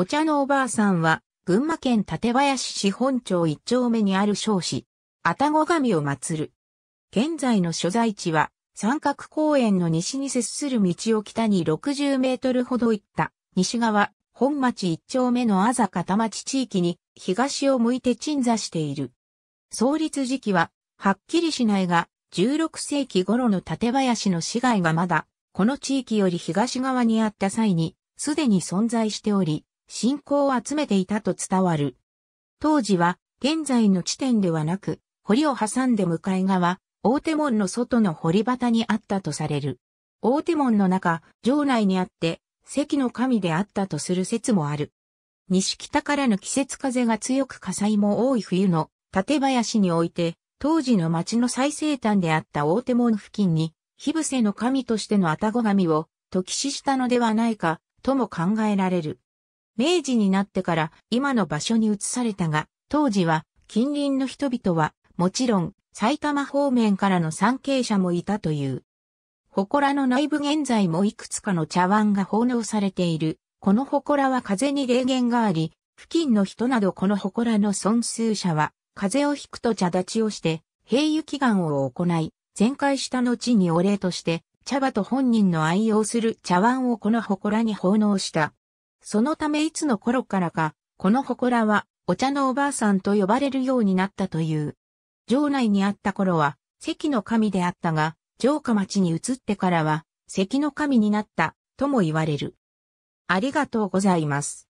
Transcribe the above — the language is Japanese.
お茶のおばあさんは、群馬県館林市本町一丁目にある少子、あたご神を祀る。現在の所在地は、三角公園の西に接する道を北に60メートルほど行った、西側、本町一丁目のあざ片町地域に、東を向いて鎮座している。創立時期は、はっきりしないが、16世紀頃の館林の市街がまだ、この地域より東側にあった際に、すでに存在しており、信仰を集めていたと伝わる。当時は、現在の地点ではなく、堀を挟んで向かい側、大手門の外の堀端にあったとされる。大手門の中、城内にあって、関の神であったとする説もある。西北からの季節風が強く火災も多い冬の立林において、当時の町の最西端であった大手門付近に、火伏せの神としての愛宕神を時き死したのではないか、とも考えられる。明治になってから今の場所に移されたが、当時は近隣の人々はもちろん埼玉方面からの参詣者もいたという。祠の内部現在もいくつかの茶碗が奉納されている。この祠は風に霊言があり、付近の人などこの祠の損数者は、風邪をひくと茶立ちをして、平癒祈願を行い、全開した後にお礼として、茶葉と本人の愛用する茶碗をこの祠に奉納した。そのためいつの頃からか、この祠は、お茶のおばあさんと呼ばれるようになったという。城内にあった頃は、関の神であったが、城下町に移ってからは、関の神になった、とも言われる。ありがとうございます。